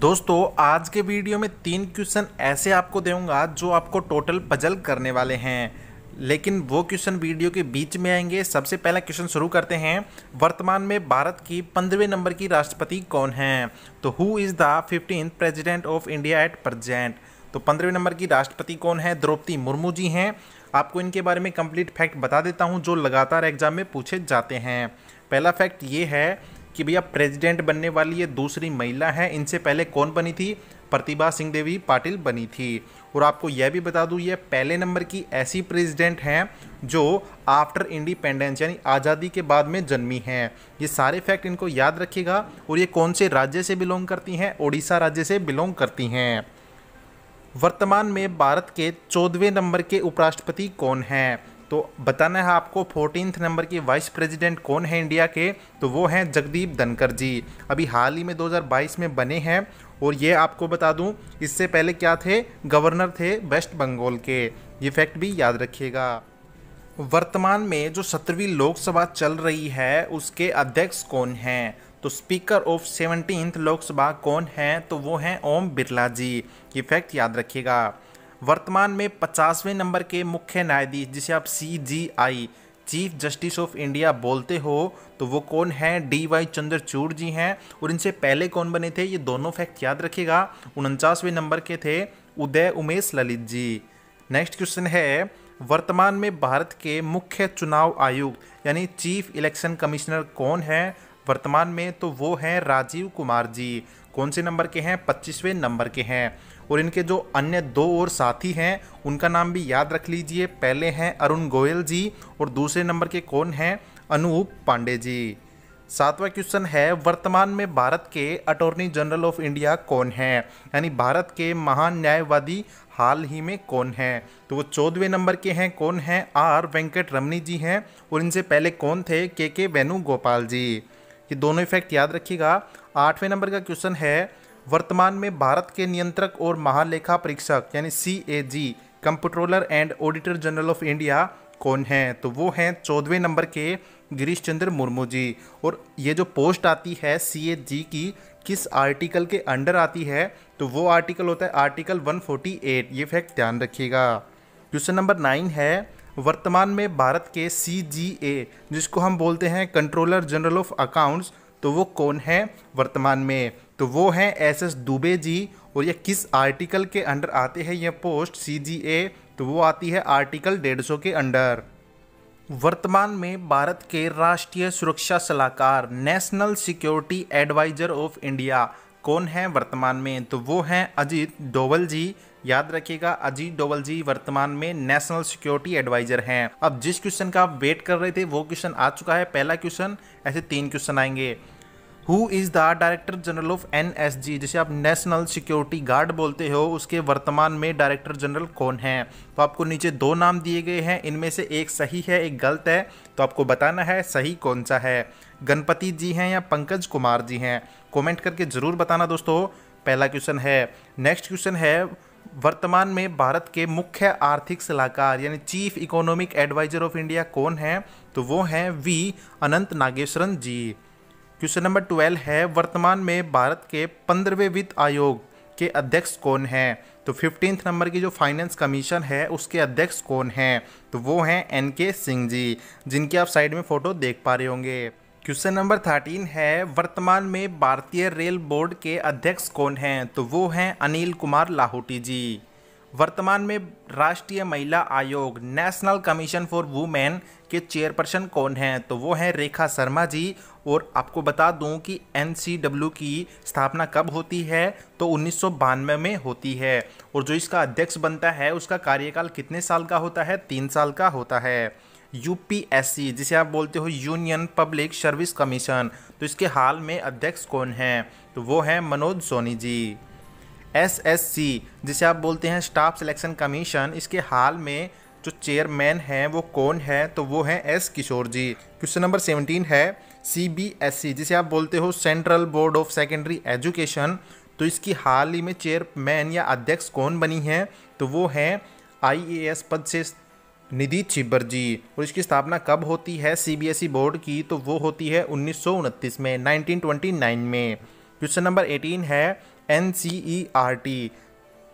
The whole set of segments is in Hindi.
दोस्तों आज के वीडियो में तीन क्वेश्चन ऐसे आपको दूंगा जो आपको टोटल पजल करने वाले हैं लेकिन वो क्वेश्चन वीडियो के बीच में आएंगे सबसे पहला क्वेश्चन शुरू करते हैं वर्तमान में भारत की पंद्रहवें नंबर की राष्ट्रपति कौन हैं तो who is the fifteen president of India at present तो पंद्रहवें नंबर की राष्ट्रपति कौन है द्रौपदी मुर्मू जी हैं आपको इनके बारे में कंप्लीट फैक्ट बता देता हूँ जो लगातार एग्जाम में पूछे जाते हैं पहला फैक्ट ये है कि भैया प्रेसिडेंट बनने वाली ये दूसरी महिला है इनसे पहले कौन बनी थी प्रतिभा सिंह देवी पाटिल बनी थी और आपको यह भी बता दूं ये पहले नंबर की ऐसी प्रेसिडेंट हैं जो आफ्टर इंडिपेंडेंस यानी आज़ादी के बाद में जन्मी हैं ये सारे फैक्ट इनको याद रखिएगा और ये कौन से राज्य से बिलोंग करती हैं ओडिशा राज्य से बिलोंग करती हैं वर्तमान में भारत के चौदहवें नंबर के उपराष्ट्रपति कौन हैं तो बताना है आपको फोर्टीन नंबर के वाइस प्रेसिडेंट कौन है इंडिया के तो वो हैं जगदीप धनकर जी अभी हाल ही में 2022 में बने हैं और ये आपको बता दूं इससे पहले क्या थे गवर्नर थे वेस्ट बंगाल के ये फैक्ट भी याद रखिएगा वर्तमान में जो सत्रहवीं लोकसभा चल रही है उसके अध्यक्ष कौन हैं तो स्पीकर ऑफ सेवनटीन लोकसभा कौन हैं तो वो हैं ओम बिरला जी ये फैक्ट याद रखिएगा वर्तमान में पचासवें नंबर के मुख्य न्यायाधीश जिसे आप C G I chief justice of India बोलते हो तो वो कौन है डी वाई चंद्रचूड़ जी हैं और इनसे पहले कौन बने थे ये दोनों फैक्ट याद रखिएगा उनचासवें नंबर के थे उदय उमेश ललित जी नेक्स्ट क्वेश्चन है वर्तमान में भारत के मुख्य चुनाव आयुक्त यानी चीफ इलेक्शन कमिश्नर कौन है वर्तमान में तो वो हैं राजीव कुमार जी कौन से नंबर के हैं पच्चीसवें नंबर के हैं और इनके जो अन्य दो और साथी हैं उनका नाम भी याद रख लीजिए पहले हैं अरुण गोयल जी और दूसरे नंबर के कौन हैं अनूप पांडे जी सातवां क्वेश्चन है वर्तमान में भारत के अटॉर्नी जनरल ऑफ इंडिया कौन है यानी भारत के महान न्यायवादी हाल ही में कौन है तो वो चौदहवें नंबर के हैं कौन हैं आर वेंकट रमनी जी हैं और इनसे पहले कौन थे के के वेणुगोपाल जी ये दोनों इफेक्ट याद रखिएगा आठवें नंबर का क्वेश्चन है वर्तमान में भारत के नियंत्रक और महालेखा परीक्षक यानी C A G comptroller and auditor general of India कौन हैं तो वो हैं चौदहवें नंबर के गिरीश चंद्र मुर्मू जी और ये जो पोस्ट आती है सी ए जी की किस आर्टिकल के अंडर आती है तो वो आर्टिकल होता है आर्टिकल 148 ये फैक्ट ध्यान रखिएगा क्वेश्चन नंबर नाइन है वर्तमान में भारत के सी जी ए जिसको हम बोलते हैं कंट्रोलर जनरल ऑफ अकाउंट्स तो वो कौन है वर्तमान में तो वो हैं एस एस दुबे जी और ये किस आर्टिकल के अंडर आते हैं यह पोस्ट सी जी ए तो वो आती है आर्टिकल डेढ़ सौ के अंडर वर्तमान में भारत के राष्ट्रीय सुरक्षा सलाहकार national security adviser of India कौन है वर्तमान में तो वो हैं अजीत डोवल जी याद रखिएगा अजीत डोवल जी वर्तमान में नेशनल सिक्योरिटी एडवाइजर हैं अब जिस क्वेश्चन का आप वेट कर रहे थे वो क्वेश्चन आ चुका है पहला क्वेश्चन ऐसे तीन क्वेश्चन आएंगे who is the director general of N जिसे आप नेशनल सिक्योरिटी गार्ड बोलते हो उसके वर्तमान में डायरेक्टर जनरल कौन है तो आपको नीचे दो नाम दिए गए हैं इनमें से एक सही है एक गलत है तो आपको बताना है सही कौन सा है गणपति जी हैं या पंकज कुमार जी हैं कमेंट करके ज़रूर बताना दोस्तों पहला क्वेश्चन है नेक्स्ट क्वेश्चन है वर्तमान में भारत के मुख्य आर्थिक सलाहकार यानी chief economic adviser of India कौन है तो वो हैं V Anantha Nageswaran ji question number twelve है वर्तमान में भारत के पंद्रहवें वित्त आयोग के अध्यक्ष कौन हैं तो फिफ्टींथ नंबर की जो फाइनेंस कमीशन है उसके अध्यक्ष कौन हैं तो वो हैं एन के सिंह जी जिनके आप साइड में फ़ोटो देख पा रहे होंगे क्वेश्चन नंबर थर्टीन है वर्तमान में भारतीय रेल बोर्ड के अध्यक्ष कौन हैं तो वो हैं अनिल कुमार लाहौटी जी वर्तमान में राष्ट्रीय महिला आयोग नेशनल कमीशन फॉर वुमेन के चेयरपर्सन कौन हैं तो वो हैं रेखा शर्मा जी और आपको बता दूं कि एन की स्थापना कब होती है तो उन्नीस में होती है और जो इसका अध्यक्ष बनता है उसका कार्यकाल कितने साल का होता है तीन साल का होता है यू जिसे आप बोलते हो यूनियन पब्लिक सर्विस कमीशन तो इसके हाल में अध्यक्ष कौन हैं तो वो हैं मनोज सोनी जी एसएससी जिसे आप बोलते हैं स्टाफ सिलेक्शन कमीशन इसके हाल में जो चेयरमैन हैं वो कौन है तो वो हैं S Kishore ji question number seventeen है सीबीएसई जिसे आप बोलते हो central board of secondary education तो इसकी हाल ही में चेयरमैन या अध्यक्ष कौन बनी है तो वो हैं आईएएस पद से निधि छिब्बर जी और इसकी स्थापना कब होती है सीबीएसई e बोर्ड की तो वो होती है उन्नीस में नाइन में क्वेश्चन नंबर एटीन है N C E R T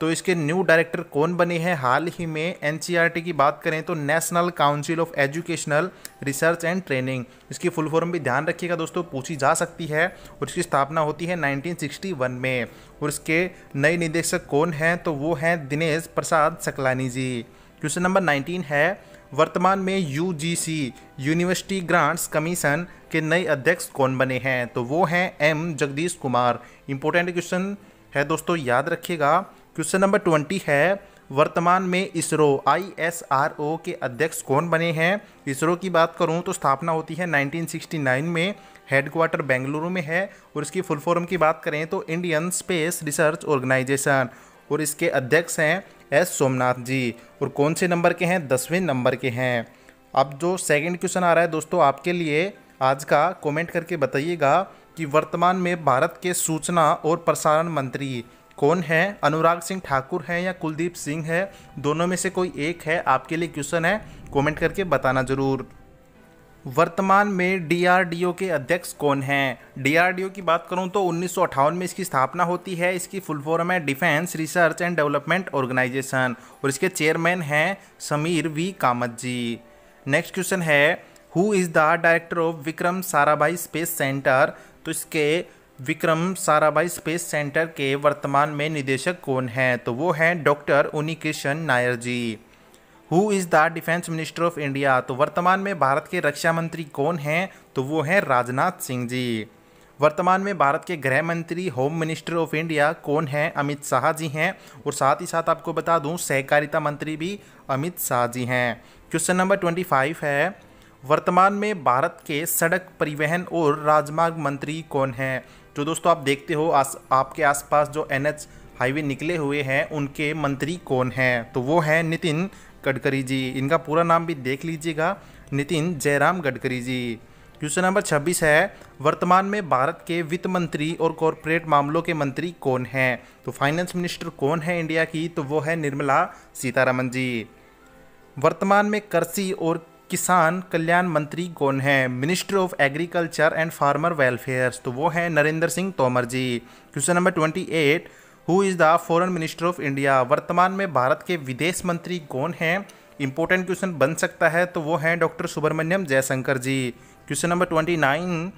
तो इसके न्यू डायरेक्टर कौन बने हैं हाल ही में एन सी आर टी की बात करें तो national council of educational research and training इसकी फुल फॉर्म भी ध्यान रखिएगा दोस्तों पूछी जा सकती है और इसकी स्थापना होती है 1961 में और इसके नए निदेशक कौन हैं तो वो हैं दिनेश प्रसाद सकलानी जी क्वेश्चन नंबर 19 है वर्तमान में यू यूनिवर्सिटी ग्रांट्स कमीशन के नए अध्यक्ष कौन बने हैं तो वो हैं M Jagadish Kumar important question है दोस्तों याद रखिएगा क्वेश्चन नंबर ट्वेंटी है वर्तमान में इसरो आईएसआरओ के अध्यक्ष कौन बने हैं इसरो की बात करूं तो स्थापना होती है 1969 में हेडक्वार्टर बेंगलुरु में है और इसकी फुल फॉर्म की बात करें तो इंडियन स्पेस रिसर्च ऑर्गेनाइजेशन और इसके अध्यक्ष हैं एस सोमनाथ जी और कौन से नंबर के हैं दसवें नंबर के हैं अब जो सेकंड क्वेश्चन आ रहा है दोस्तों आपके लिए आज का कमेंट करके बताइएगा कि वर्तमान में भारत के सूचना और प्रसारण मंत्री कौन है अनुराग सिंह ठाकुर हैं या कुलदीप सिंह है दोनों में से कोई एक है आपके लिए क्वेश्चन है कमेंट करके बताना ज़रूर वर्तमान में डीआरडीओ के अध्यक्ष कौन हैं डीआरडीओ की बात करूं तो उन्नीस में इसकी स्थापना होती है इसकी फुल फॉर्म है defence research and development organisation और इसके चेयरमैन हैं Samir V Kamat ji next question है who is the director of Vikram Sarabhai space centre तो इसके विक्रम साराभाई स्पेस सेंटर के वर्तमान में निदेशक कौन हैं तो वो हैं doctor Krishna Nair ji who is the defence minister of India तो वर्तमान में भारत के रक्षा मंत्री कौन हैं तो वो हैं राजनाथ सिंह जी वर्तमान में भारत के गृह मंत्री होम मिनिस्टर ऑफ इंडिया कौन हैं अमित शाह जी हैं और साथ ही साथ आपको बता दूं सहकारिता मंत्री भी अमित शाह जी हैं क्वेश्चन नंबर ट्वेंटी फाइव है वर्तमान में भारत के सड़क परिवहन और राजमार्ग मंत्री कौन हैं जो दोस्तों आप देखते हो आस, आपके आसपास जो एन हाईवे निकले हुए हैं उनके मंत्री कौन हैं तो वो हैं नितिन गडकरी जी इनका पूरा नाम भी देख लीजिएगा नितिन जयराम गडकरी जी क्वेश्चन नंबर 26 है वर्तमान में भारत के वित्त मंत्री और कॉरपोरेट मामलों के मंत्री कौन हैं तो फाइनेंस मिनिस्टर कौन है इंडिया की तो वो है निर्मला सीतारमन जी वर्तमान में कृषि और किसान कल्याण मंत्री कौन है minister of agriculture and farmer welfare तो वो है Narendra Singh Tomar ji question number twenty eight who is the foreign minister of India वर्तमान में भारत के विदेश मंत्री कौन हैं इंपॉर्टेंट क्वेश्चन बन सकता है तो वो हैं doctor Subrahmanyam Jaishankar ji question number twenty nine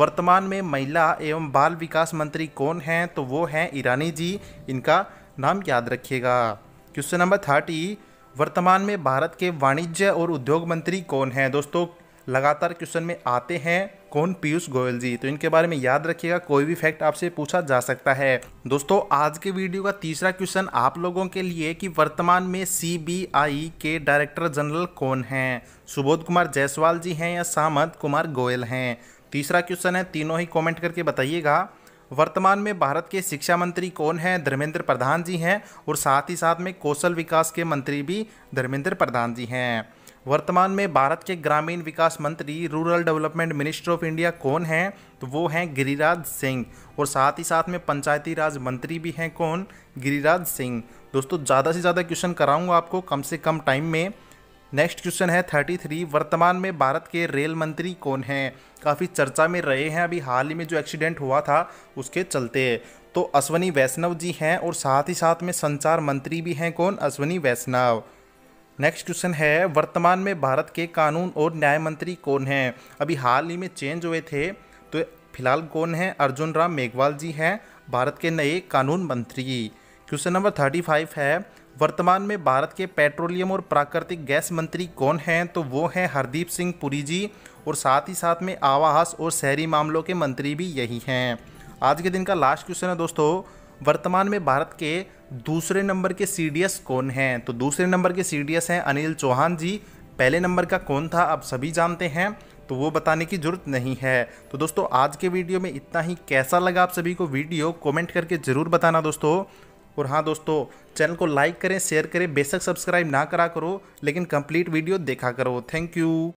वर्तमान में महिला एवं बाल विकास मंत्री कौन हैं तो वो हैं ईरानी जी इनका नाम याद रखिएगा क्वेश्चन नंबर थर्टी वर्तमान में भारत के वाणिज्य और उद्योग मंत्री कौन हैं दोस्तों लगातार क्वेश्चन में आते हैं कौन पीयूष गोयल जी तो इनके बारे में याद रखिएगा कोई भी फैक्ट आपसे पूछा जा सकता है दोस्तों आज के वीडियो का तीसरा क्वेश्चन आप लोगों के लिए कि वर्तमान में सीबीआई के डायरेक्टर जनरल कौन हैं सुबोध कुमार जायसवाल जी हैं या सामंत कुमार गोयल हैं तीसरा क्वेश्चन है तीनों ही कॉमेंट करके बताइएगा वर्तमान में भारत के शिक्षा मंत्री कौन हैं धर्मेंद्र प्रधान जी हैं और साथ ही साथ में कौशल विकास के मंत्री भी धर्मेंद्र प्रधान जी हैं वर्तमान में भारत के ग्रामीण विकास मंत्री rural development minister of India कौन हैं तो वो हैं गिरिराज सिंह और साथ ही साथ में पंचायती राज मंत्री भी हैं कौन गिरिराज सिंह दोस्तों ज़्यादा से ज़्यादा क्वेश्चन कराऊंगा आपको कम से कम टाइम में नेक्स्ट क्वेश्चन है थर्टी थ्री वर्तमान में भारत के रेल मंत्री कौन हैं काफ़ी चर्चा में रहे हैं अभी हाल ही में जो एक्सीडेंट हुआ था उसके चलते तो अश्वनी वैष्णव जी हैं और साथ ही साथ में संचार मंत्री भी हैं कौन अश्वनी वैष्णव नेक्स्ट क्वेश्चन है वर्तमान में भारत के कानून और न्याय मंत्री कौन हैं अभी हाल ही में चेंज हुए थे तो फिलहाल कौन है अर्जुन राम मेघवाल जी हैं भारत के नए कानून मंत्री क्वेश्चन नंबर थर्टी फाइव है वर्तमान में भारत के पेट्रोलियम और प्राकृतिक गैस मंत्री कौन हैं तो वो हैं हरदीप सिंह पुरी जी और साथ ही साथ में आवास और शहरी मामलों के मंत्री भी यही हैं आज के दिन का लास्ट क्वेश्चन है दोस्तों वर्तमान में भारत के दूसरे नंबर के सीडीएस कौन हैं तो दूसरे नंबर के सीडीएस हैं अनिल चौहान जी पहले नंबर का कौन था आप सभी जानते हैं तो वो बताने की ज़रूरत नहीं है तो दोस्तों आज के वीडियो में इतना ही कैसा लगा आप सभी को वीडियो कमेंट करके ज़रूर बताना दोस्तों और हाँ दोस्तों चैनल को लाइक करें शेयर करें बेशक सब्सक्राइब ना करा करो लेकिन कंप्लीट वीडियो देखा करो थैंक यू